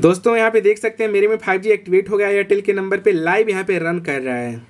दोस्तों यहाँ पे देख सकते हैं मेरे में 5G एक्टिवेट हो गया एयरटेल के नंबर पे लाइव यहाँ पे रन कर रहा है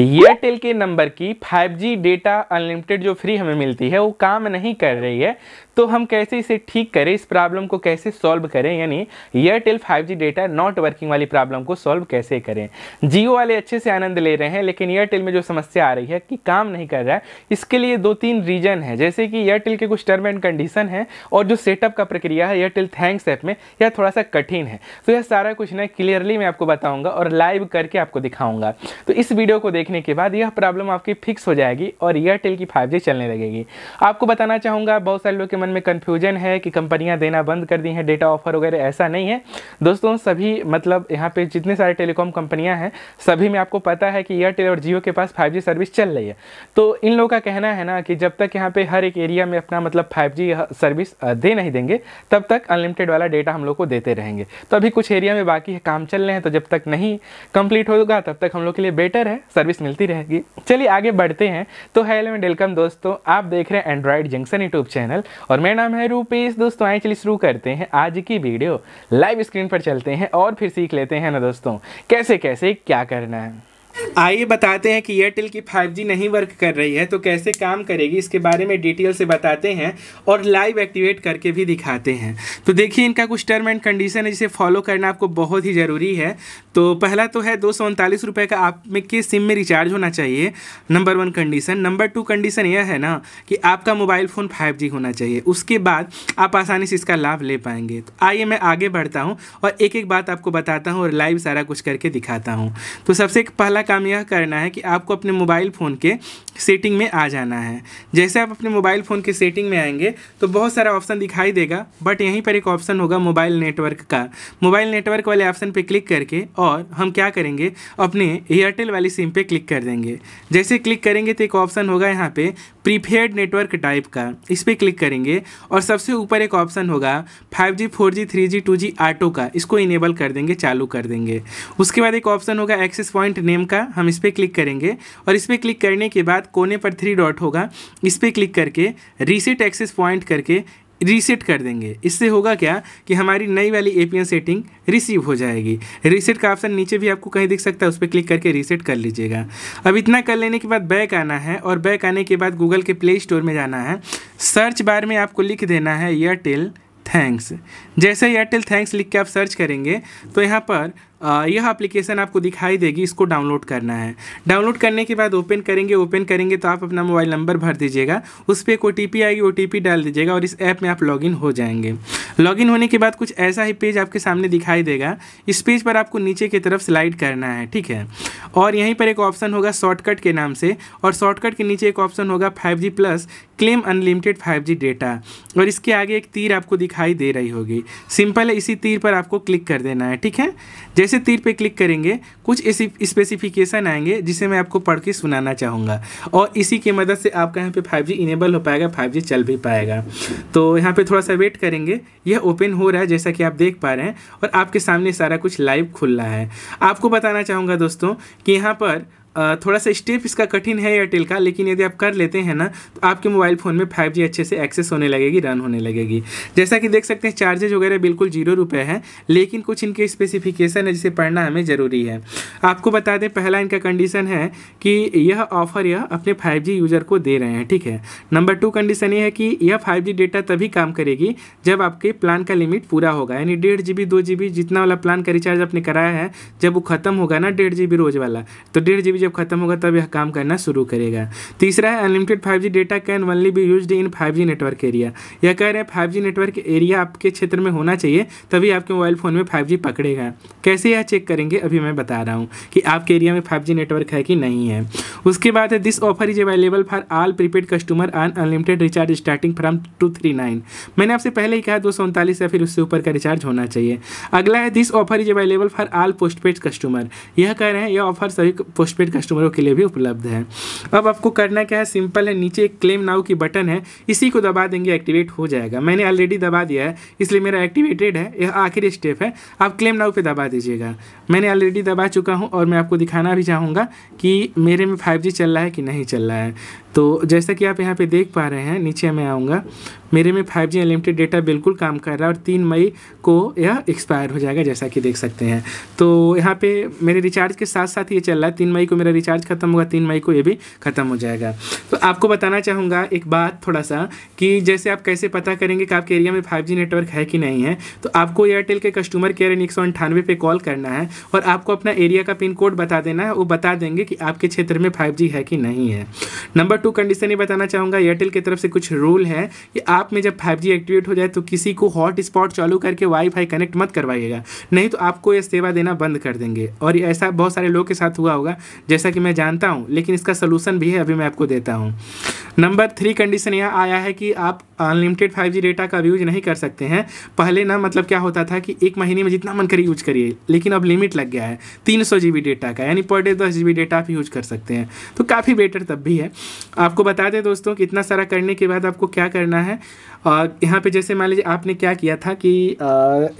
एयरटेल के नंबर की 5G डेटा अनलिमिटेड जो फ्री हमें मिलती है वो काम नहीं कर रही है तो हम कैसे इसे ठीक करें इस प्रॉब्लम को कैसे सॉल्व करें यानी Airtel 5G data not working वाली प्रॉब्लम को सॉल्व कैसे करें जियो वाले अच्छे से आनंद ले रहे हैं लेकिन एयरटेल में जो समस्या आ रही है कि काम नहीं कर रहा है इसके लिए दो तीन रीजन है जैसे कि एयरटेल के कुछ टर्म एंड कंडीशन है और जो सेटअप का प्रक्रिया है एयरटेल थैंक्स ऐप में यह थोड़ा सा कठिन है तो यह सारा कुछ ना क्लियरली मैं आपको बताऊंगा और लाइव करके आपको दिखाऊंगा तो इस वीडियो को देखने के बाद यह प्रॉब्लम आपकी फिक्स हो जाएगी और एयरटेल की फाइव चलने लगेगी आपको बताना चाहूंगा बहुत सारे लोग के मन में कन्फ्यूजन है कि कंपनियां देना बंद कर दी हैं डेटा ऑफर वगैरह ऐसा नहीं है दोस्तों सभी मतलब यहाँ पे जितने सारे टेलीकॉम कंपनियाँ हैं सभी में आपको पता है कि एयरटेल और जियो के पास फाइव सर्विस चल रही है तो इन लोगों का कहना है ना कि जब तक यहाँ पर हर एक एरिया में अपना मतलब फाइव सर्विस दे नहीं देंगे तब तक अनलिमिटेड वाला डेटा हम लोग को देते रहेंगे तो अभी कुछ एरिया में बाकी काम चल रहे हैं तो जब तक नहीं कंप्लीट होगा तब तक हम लोग के लिए बेटर है सर्विस मिलती रहेगी चलिए आगे बढ़ते हैं तो हेलो एंड वेलकम दोस्तों आप देख रहे हैं एंड्रॉयड जंक्शन यूट्यूब चैनल और और मेरा नाम है रूपेश दोस्तों आए चलिए शुरू करते हैं आज की वीडियो लाइव स्क्रीन पर चलते हैं और फिर सीख लेते हैं ना दोस्तों कैसे कैसे क्या करना है आइए बताते हैं कि एयरटेल की 5G नहीं वर्क कर रही है तो कैसे काम करेगी इसके बारे में डिटेल से बताते हैं और लाइव एक्टिवेट करके भी दिखाते हैं तो देखिए इनका कुछ टर्म एंड कंडीशन है जिसे फॉलो करना आपको बहुत ही ज़रूरी है तो पहला तो है दो सौ उनतालीस रुपये का आप में किस सिम में रिचार्ज होना चाहिए number one condition number two condition यह है ना कि आपका मोबाइल फ़ोन फाइव होना चाहिए उसके बाद आप आसानी से इसका लाभ ले पाएंगे तो आइए मैं आगे बढ़ता हूँ और एक एक बात आपको बताता हूँ और लाइव सारा कुछ करके दिखाता हूँ तो सबसे पहला काम यह करना है कि आपको अपने मोबाइल फ़ोन के सेटिंग में आ जाना है जैसे आप अपने मोबाइल फ़ोन के सेटिंग में आएंगे तो बहुत सारा ऑप्शन दिखाई देगा बट यहीं पर एक ऑप्शन होगा मोबाइल नेटवर्क का मोबाइल नेटवर्क वाले ऑप्शन पर क्लिक करके और हम क्या करेंगे अपने एयरटेल वाली सिम पर क्लिक कर देंगे जैसे क्लिक करेंगे तो एक ऑप्शन होगा यहाँ पर प्रीफेड नेटवर्क टाइप का इस पर क्लिक करेंगे और सबसे ऊपर एक ऑप्शन होगा five G four G three G two G auto का इसको इनेबल कर देंगे चालू कर देंगे उसके बाद एक ऑप्शन होगा एक्सेस पॉइंट नेम का आएगा हम इस पर क्लिक करेंगे और इस पर क्लिक करने के बाद कोने पर थ्री डॉट होगा इस पर क्लिक करके रीसेट एक्सेस पॉइंट करके रीसेट कर देंगे इससे होगा क्या कि हमारी नई वाली ए सेटिंग रिसीव हो जाएगी रीसेट का ऑप्शन नीचे भी आपको कहीं दिख सकता है उस पर क्लिक करके रीसेट कर लीजिएगा अब इतना कर लेने के बाद बैक आना है और बैक आने के बाद गूगल के प्ले स्टोर में जाना है सर्च बार में आपको लिख देना है एयरटेल थैंक्स जैसे एयरटेल थैंक्स लिख के आप सर्च करेंगे तो यहाँ पर यह एप्लीकेशन आपको दिखाई देगी इसको डाउनलोड करना है डाउनलोड करने के बाद ओपन करेंगे ओपन करेंगे तो आप अपना मोबाइल नंबर भर दीजिएगा उस पर एक ओ आएगी ओ डाल दीजिएगा और इस ऐप में आप लॉगिन हो जाएंगे लॉगिन होने के बाद कुछ ऐसा ही पेज आपके सामने दिखाई देगा इस पेज पर आपको नीचे की तरफ स्लाइड करना है ठीक है और यहीं पर एक ऑप्शन होगा शॉर्टकट के नाम से और शॉर्टकट के नीचे एक ऑप्शन होगा five G plus claim unlimited five G data और इसके आगे एक तीर आपको दिखाई दे रही होगी सिंपल है इसी तीर पर आपको क्लिक कर देना है ठीक है जैसे जैसे तीर पे क्लिक करेंगे कुछ ऐसी स्पेसिफिकेशन आएंगे जिसे मैं आपको पढ़ के सुनाना चाहूँगा और इसी की मदद से आपका यहाँ पे 5G इनेबल हो पाएगा 5G चल भी पाएगा तो यहाँ पे थोड़ा सा वेट करेंगे यह ओपन हो रहा है जैसा कि आप देख पा रहे हैं और आपके सामने सारा कुछ लाइव खुल रहा है आपको बताना चाहूँगा दोस्तों कि यहाँ पर थोड़ा सा स्टेप इसका कठिन है एयरटेल का लेकिन यदि आप कर लेते हैं ना तो आपके मोबाइल फ़ोन में 5G अच्छे से एक्सेस होने लगेगी रन होने लगेगी जैसा कि देख सकते हैं चार्जेज वगैरह बिल्कुल जीरो रुपये हैं लेकिन कुछ इनके स्पेसिफिकेशन है जिसे पढ़ना हमें ज़रूरी है आपको बता दें पहला इनका कंडीशन है कि यह ऑफ़र यह अपने फाइव यूज़र को दे रहे हैं ठीक है नंबर टू कंडीशन ये है कि यह फाइव डेटा तभी काम करेगी जब आपके प्लान का लिमिट पूरा होगा यानी डेढ़ जी बी जितना वाला प्लान का रिचार्ज आपने कराया है जब वो ख़त्म होगा ना डेढ़ जी रोज़ वाला तो डेढ़ जी जब खत्म होगा तब यह काम करना शुरू करेगा तीसरा है unlimited five data can only be use in five network area यह कह रहे हैं फाइव नेटवर्क एरिया आपके क्षेत्र में होना चाहिए तभी आपके मोबाइल फ़ोन में फाइव पकड़ेगा कैसे यह चेक करेंगे अभी मैं बता रहा हूँ कि आपके एरिया में फाइव नेटवर्क है कि नहीं है उसके बाद है this offer is available for all prepaid customer on unlimited recharge starting from two three nine मैंने आपसे पहले ही कहा दो सौ उनतालीस या फिर उससे ऊपर का रिचार्ज होना चाहिए अगला है this offer is available for all postpaid customer यह कह रहे हैं यह ऑफर सभी पोस्टपेड कस्टमरों के लिए भी उपलब्ध है अब आपको करना क्या है सिंपल है नीचे एक क्लेम नाउ की बटन है इसी को दबा देंगे एक्टिवेट हो जाएगा मैंने ऑलरेडी दबा दिया है इसलिए मेरा एक्टिवेटेड है यह आखिरी स्टेप है आप क्लेम नाउ पर दबा दीजिएगा मैंने ऑलरेडी दबा चुका हूँ और मैं आपको दिखाना भी चाहूँगा कि मेरे में फाइव चल रहा है कि नहीं चल रहा है तो जैसा कि आप यहाँ पे देख पा रहे हैं नीचे मैं आऊँगा मेरे में 5G अनलिमिटेड डेटा बिल्कुल काम कर रहा है और तीन मई को यह एक्सपायर हो जाएगा जैसा कि देख सकते हैं तो यहाँ पे मेरे रिचार्ज के साथ साथ ये चल रहा है तीन मई को मेरा रिचार्ज खत्म होगा तीन मई को ये भी खत्म हो जाएगा तो आपको बताना चाहूँगा एक बात थोड़ा सा कि जैसे आप कैसे पता करेंगे कि आपके एरिया में फाइव नेटवर्क है कि नहीं है तो आपको एयरटेल के कस्टमर केयर एक सौ अंठानवे पर कॉल करना है और आपको अपना एरिया का पिन कोड बता देना है वो बता देंगे कि आपके क्षेत्र में फाइव है कि नहीं है नंबर टू कंडीशन ही बताना चाहूँगा एयरटेल की तरफ से कुछ रूल है कि आप में जब फाइव एक्टिवेट हो जाए तो किसी को हॉट स्पॉट चालू करके वाईफाई कनेक्ट मत करवाइएगा नहीं तो आपको यह सेवा देना बंद कर देंगे और ऐसा बहुत सारे लोग के साथ हुआ होगा जैसा कि मैं जानता हूँ लेकिन इसका सोलूशन भी है अभी मैं आपको देता हूँ नंबर थ्री कंडीशन यह आया है कि आप अनलिमिटेड फाइव जी डेटा का यूज नहीं कर सकते हैं पहले ना मतलब क्या होता था कि एक महीने में जितना मन करे यूज करिए लेकिन अब लिमिट लग गया है तीन सौ जी बी डेटा का यानी पर डे दस जी बी डेटा आप यूज कर सकते हैं तो काफ़ी बेटर तब भी है आपको बता दें दोस्तों कि इतना सारा करने के बाद आपको क्या करना है यहाँ पे जैसे मान लीजिए आपने क्या किया था कि आ,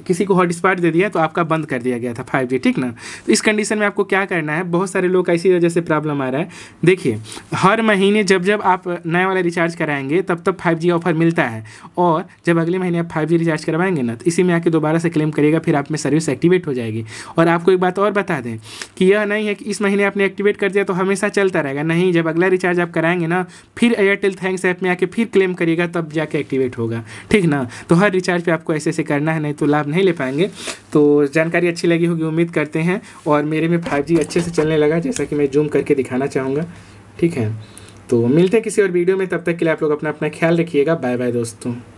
किसी को हॉटस्पॉट दे दिया तो आपका बंद कर दिया गया था फाइव जी ठीक ना तो इस कंडीशन में आपको क्या करना है बहुत सारे लोग ऐसी वजह से प्रॉब्लम आ रहा है देखिए हर महीने जब जब आप नया वाला रिचार्ज कराएंगे तब तब फाइव जी ऑफर मिलता है और जब अगले महीने आप फाइव जी रिचार्ज करवाएंगे ना तो इसी में आके दोबारा से क्लेम करिएगा फिर आप में सर्विस एक्टिवेट हो जाएगी और आपको एक बात और बता दें कि यह नहीं है कि इस महीने आपने एक्टिवेट कर दिया तो हमेशा चलता रहेगा नहीं जब अगला रिचार्ज आप कराएंगे ना फिर एयरटेल थैंक्स ऐप में आके फिर क्लेम करिएगा तब जाके एक्टिवेट होगा ठीक ना तो हर रिचार्ज पर आपको ऐसे ऐसे करना है नहीं तो लाभ नहीं ले पाएंगे तो जानकारी अच्छी लगी होगी उम्मीद करते हैं और मेरे में फाइव अच्छे से चलने लगा जैसा कि मैं जूम करके दिखाना चाहूँगा ठीक है तो मिलते हैं किसी और वीडियो में तब तक के लिए आप लोग अपना अपना ख्याल रखिएगा बाय बाय दोस्तों